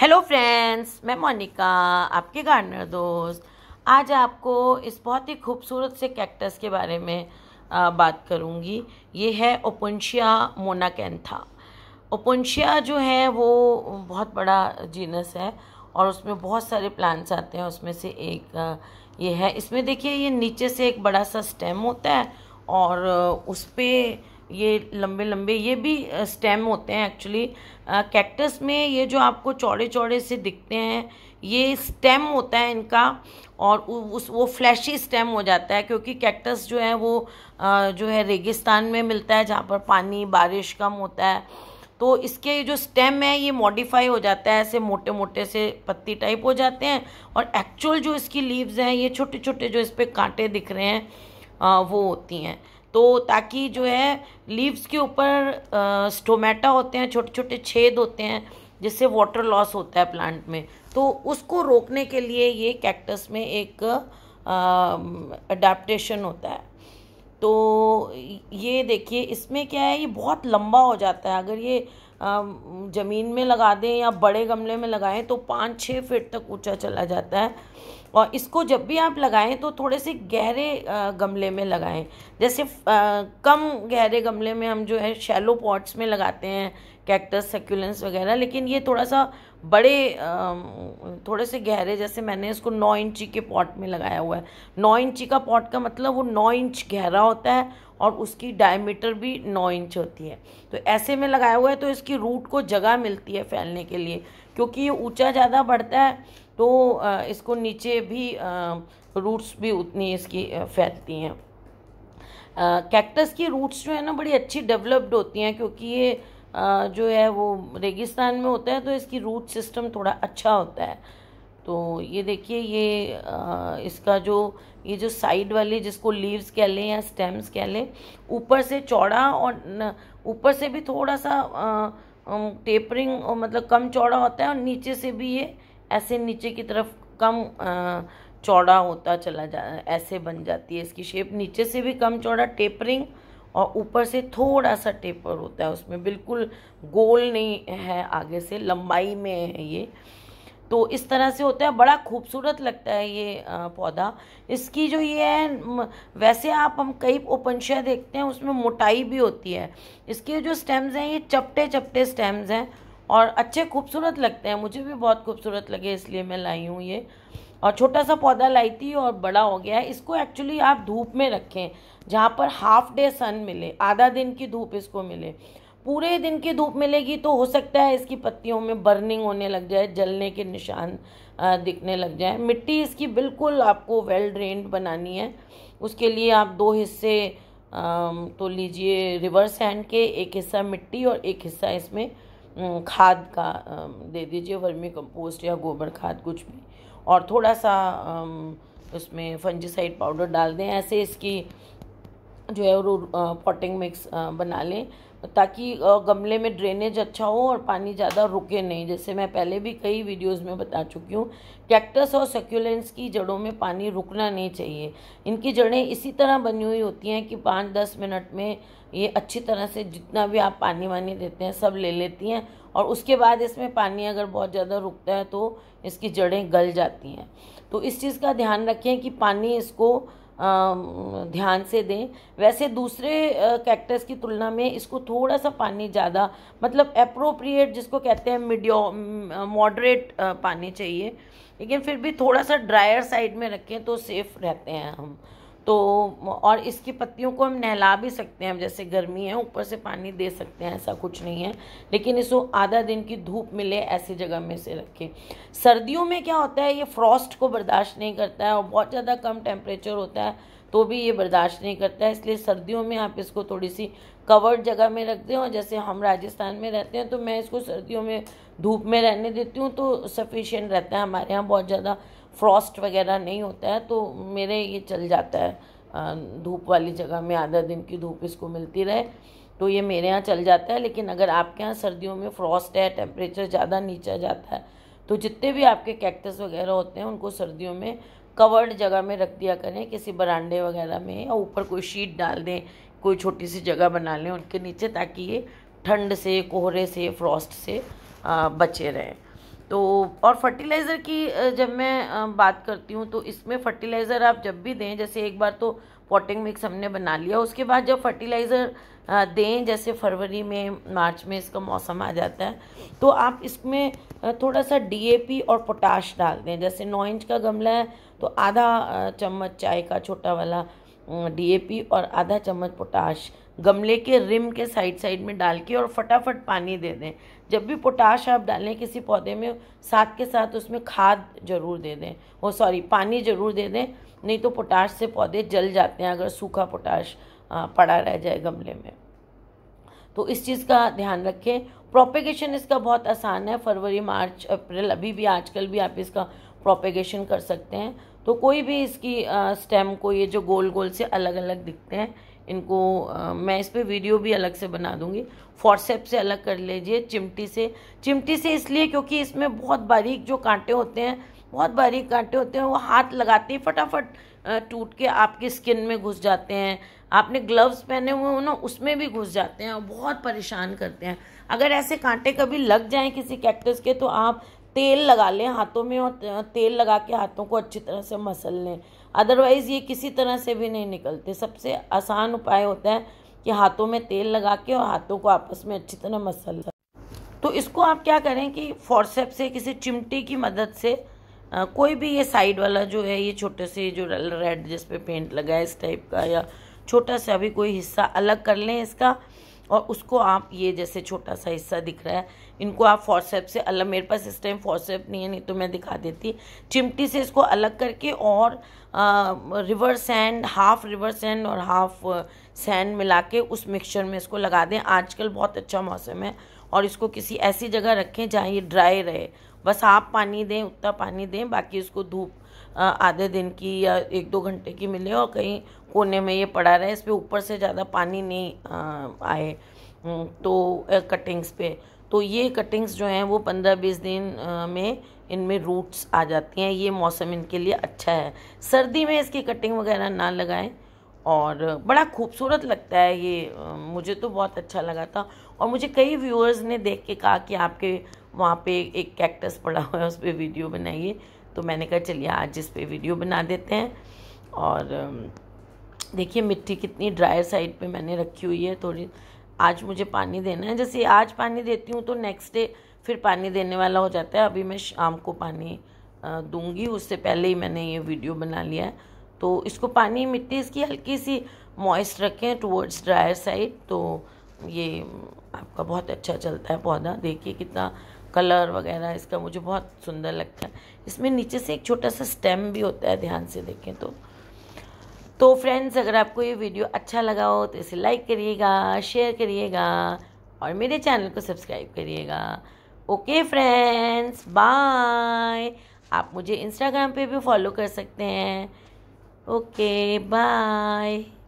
hello friends मैं मोनिका आपके gardener दोस्त आज आपको इस बहुत ही खूबसूरत से कैक्टस के बारे में आ, बात करूँगी ये है ओपनशिया मोनाकैंथा ओपनशिया जो है वो बहुत बड़ा जीनस है और उसमें बहुत सारे प्लांट्स आते हैं उसमें से एक ये है इसमें देखिए ये नीचे से एक बड़ा सा स्टेम होता है और उस पर ये लंबे लंबे ये भी स्टेम होते हैं एक्चुअली कैक्टस में ये जो आपको चौड़े चौड़े से दिखते हैं ये स्टेम होता है इनका और उस वो फ्लैशी स्टेम हो जाता है क्योंकि कैक्टस जो है वो आ, जो है रेगिस्तान में मिलता है जहाँ पर पानी बारिश कम होता है तो इसके जो स्टेम है ये मॉडिफाई हो जाता है ऐसे मोटे मोटे से पत्ती टाइप हो जाते हैं और एक्चुअल जो इसकी लीव्स हैं ये छोटे छोटे जो इस पर कांटे दिख रहे हैं आ, वो होती हैं तो ताकि जो है लीव्स के ऊपर स्टोमेटा होते हैं छोटे छोटे छेद होते हैं जिससे वाटर लॉस होता है प्लांट में तो उसको रोकने के लिए ये कैक्टस में एक अडाप्टेशन होता है तो ये देखिए इसमें क्या है ये बहुत लंबा हो जाता है अगर ये ज़मीन में लगा दें या बड़े गमले में लगाएं तो पाँच छः फीट तक ऊंचा चला जाता है और इसको जब भी आप लगाएं तो थोड़े से गहरे गमले में लगाएं जैसे कम गहरे गमले में हम जो है शैलो पॉट्स में लगाते हैं कैक्टस सेक्यूलेंस वगैरह लेकिन ये थोड़ा सा बड़े थोड़े से गहरे जैसे मैंने इसको नौ इंची के पॉट में लगाया हुआ है नौ इंची का पॉट का मतलब वो नौ इंच गहरा होता है और उसकी डायमीटर भी नौ इंच होती है तो ऐसे में लगाया हुआ है तो इसकी रूट को जगह मिलती है फैलने के लिए क्योंकि ये ऊंचा ज़्यादा बढ़ता है तो इसको नीचे भी रूट्स भी उतनी इसकी फैलती हैं कैक्टस की रूट्स जो है ना बड़ी अच्छी डेवलप्ड होती हैं क्योंकि ये जो है वो रेगिस्तान में होता है तो इसकी रूट सिस्टम थोड़ा अच्छा होता है तो ये देखिए ये आ, इसका जो ये जो साइड वाले जिसको लीव्स कह लें या स्टेम्स कह लें ऊपर से चौड़ा और ऊपर से भी थोड़ा सा टेपरिंग मतलब कम चौड़ा होता है और नीचे से भी ये ऐसे नीचे की तरफ कम आ, चौड़ा होता चला जा ऐसे बन जाती है इसकी शेप नीचे से भी कम चौड़ा टेपरिंग और ऊपर से थोड़ा सा टेपर होता है उसमें बिल्कुल गोल नहीं है आगे से लंबाई में है ये तो इस तरह से होता है बड़ा खूबसूरत लगता है ये पौधा इसकी जो ये है वैसे आप हम कई ओपनशय देखते हैं उसमें मोटाई भी होती है इसके जो स्टेम्स हैं ये चपटे चपटे स्टेम्स हैं और अच्छे खूबसूरत लगते हैं मुझे भी बहुत खूबसूरत लगे इसलिए मैं लाई हूँ ये और छोटा सा पौधा लाई थी और बड़ा हो गया है इसको एक्चुअली आप धूप में रखें जहाँ पर हाफ डे सन मिले आधा दिन की धूप इसको मिले पूरे दिन की धूप मिलेगी तो हो सकता है इसकी पत्तियों में बर्निंग होने लग जाए जलने के निशान दिखने लग जाए मिट्टी इसकी बिल्कुल आपको वेल ड्रेन्ड बनानी है उसके लिए आप दो हिस्से तो लीजिए रिवर्स हैंड के एक हिस्सा मिट्टी और एक हिस्सा इसमें खाद का दे दीजिए वर्मी कंपोस्ट या गोबर खाद कुछ भी और थोड़ा सा उसमें फंजीसाइड पाउडर डाल दें ऐसे इसकी जो है वो पॉटिंग मिक्स बना लें ताकि गमले में ड्रेनेज अच्छा हो और पानी ज़्यादा रुके नहीं जैसे मैं पहले भी कई वीडियोस में बता चुकी हूँ कैक्टस और सक्यूलेंस की जड़ों में पानी रुकना नहीं चाहिए इनकी जड़ें इसी तरह बनी हुई होती हैं कि पाँच दस मिनट में ये अच्छी तरह से जितना भी आप पानी वानी देते हैं सब ले लेती हैं और उसके बाद इसमें पानी अगर बहुत ज़्यादा रुकता है तो इसकी जड़ें गल जाती हैं तो इस चीज़ का ध्यान रखें कि पानी इसको ध्यान से दें वैसे दूसरे कैक्टस की तुलना में इसको थोड़ा सा पानी ज़्यादा मतलब अप्रोप्रिएट जिसको कहते हैं मीडियो मॉडरेट पानी चाहिए लेकिन फिर भी थोड़ा सा ड्रायर साइड में रखें तो सेफ़ रहते हैं हम तो और इसकी पत्तियों को हम नहला भी सकते हैं जैसे गर्मी है ऊपर से पानी दे सकते हैं ऐसा कुछ नहीं है लेकिन इसको आधा दिन की धूप मिले ऐसी जगह में से रखें सर्दियों में क्या होता है ये फ्रॉस्ट को बर्दाश्त नहीं करता है और बहुत ज़्यादा कम टेम्परेचर होता है तो भी ये बर्दाश्त नहीं करता है इसलिए सर्दियों में आप इसको थोड़ी सी कवर्ड जगह में रख दें और जैसे हम राजस्थान में रहते हैं तो मैं इसको सर्दियों में धूप में रहने देती हूँ तो सफिशियंट रहता है हमारे यहाँ बहुत ज़्यादा फ्रॉस्ट वगैरह नहीं होता है तो मेरे ये चल जाता है धूप वाली जगह में आधा दिन की धूप इसको मिलती रहे तो ये मेरे यहाँ चल जाता है लेकिन अगर आपके यहाँ सर्दियों में फ्रॉस्ट है टेम्परेचर ज़्यादा नीचा जाता है तो जितने भी आपके कैक्टस वगैरह होते हैं उनको सर्दियों में कवर्ड जगह में रख दिया करें किसी बरांडे वगैरह में या ऊपर कोई शीट डाल दें कोई छोटी सी जगह बना लें उनके नीचे ताकि ये ठंड से कोहरे से फ्रॉस्ट से आ, बचे रहें तो और फर्टिलाइज़र की जब मैं बात करती हूँ तो इसमें फर्टिलाइज़र आप जब भी दें जैसे एक बार तो पॉटिंग मिक्स हमने बना लिया उसके बाद जब फर्टिलाइज़र दें जैसे फरवरी में मार्च में इसका मौसम आ जाता है तो आप इसमें थोड़ा सा डीएपी और पोटाश डाल दें जैसे नौ इंच का गमला है तो आधा चम्मच चाय का छोटा वाला डीएपी और आधा चम्मच पोटाश गमले के रिम के साइड साइड में डाल के और फटाफट पानी दे दें जब भी पोटाश आप डालें किसी पौधे में साथ के साथ उसमें खाद ज़रूर दे दें वो सॉरी पानी ज़रूर दे दें नहीं तो पोटाश से पौधे जल जाते हैं अगर सूखा पोटाश पड़ा रह जाए गमले में तो इस चीज़ का ध्यान रखें प्रोपेगेशन इसका बहुत आसान है फरवरी मार्च अप्रैल अभी भी आजकल भी आप इसका प्रोपेगेशन कर सकते हैं तो कोई भी इसकी स्टेम को ये जो गोल गोल से अलग अलग दिखते हैं इनको आ, मैं इस पर वीडियो भी अलग से बना दूंगी फॉरसेप से अलग कर लीजिए चिमटी से चिमटी से इसलिए क्योंकि इसमें बहुत बारीक जो कांटे होते हैं बहुत बारीक कांटे होते हैं वो हाथ लगाते ही फटाफट टूट के आपकी स्किन में घुस जाते हैं आपने ग्लव्स पहने हुए हो ना उसमें भी घुस जाते हैं और बहुत परेशान करते हैं अगर ऐसे कांटे कभी लग जाएं किसी कैक्टस के तो आप तेल लगा लें हाथों में और तेल लगा के हाथों को अच्छी तरह से मसल लें अदरवाइज़ ये किसी तरह से भी नहीं निकलते सबसे आसान उपाय होता है कि हाथों में तेल लगा के और हाथों को आपस में अच्छी तरह मसल तो इसको आप क्या करें कि फॉरसेप से किसी चिमटी की मदद से आ, कोई भी ये साइड वाला जो है ये छोटे से जो रेड जिसपे पेंट लगा है इस टाइप का या छोटा सा भी कोई हिस्सा अलग कर लें इसका और उसको आप ये जैसे छोटा सा हिस्सा दिख रहा है इनको आप फॉरसेप से अलग मेरे पास इस टाइम फॉरसेप नहीं है नहीं तो मैं दिखा देती चिमटी से इसको अलग करके और आ, river sand half river sand और हाफ सैंड मिला के उस मिक्सचर में इसको लगा दें आजकल बहुत अच्छा मौसम है और इसको किसी ऐसी जगह रखें जहाँ ये ड्राई रहे बस आप पानी दें उतना पानी दें बाकी इसको धूप आधे दिन की या एक दो घंटे की मिले और कहीं कोने में ये पड़ा रहे इस पर ऊपर से ज़्यादा पानी नहीं आए हम्म, तो कटिंग्स पे तो ये कटिंग्स जो हैं वो पंद्रह बीस दिन में इनमें रूट्स आ जाती हैं ये मौसम इनके लिए अच्छा है सर्दी में इसकी कटिंग वगैरह ना लगाएं और बड़ा खूबसूरत लगता है ये मुझे तो बहुत अच्छा लगा था और मुझे कई व्यूअर्स ने देख के कहा कि आपके वहाँ पे एक कैक्टस पड़ा हुआ है उस पर वीडियो बनाइए तो मैंने कहा चलिए आज इस पर वीडियो बना देते हैं और देखिए मिट्टी कितनी ड्रायर साइड पे मैंने रखी हुई है थोड़ी आज मुझे पानी देना है जैसे आज पानी देती हूँ तो नेक्स्ट डे फिर पानी देने वाला हो जाता है अभी मैं शाम को पानी दूंगी उससे पहले ही मैंने ये वीडियो बना लिया है तो इसको पानी मिट्टी इसकी हल्की सी मॉइस्ट रखें टूवर्ड्स ड्रायर साइड तो ये आपका बहुत अच्छा चलता है पौधा देखिए कितना कलर वगैरह इसका मुझे बहुत सुंदर लगता है इसमें नीचे से एक छोटा सा स्टेम भी होता है ध्यान से देखें तो तो फ्रेंड्स अगर आपको ये वीडियो अच्छा लगा हो तो इसे लाइक करिएगा शेयर करिएगा और मेरे चैनल को सब्सक्राइब करिएगा ओके फ्रेंड्स बाय आप मुझे इंस्टाग्राम पे भी फॉलो कर सकते हैं ओके बाय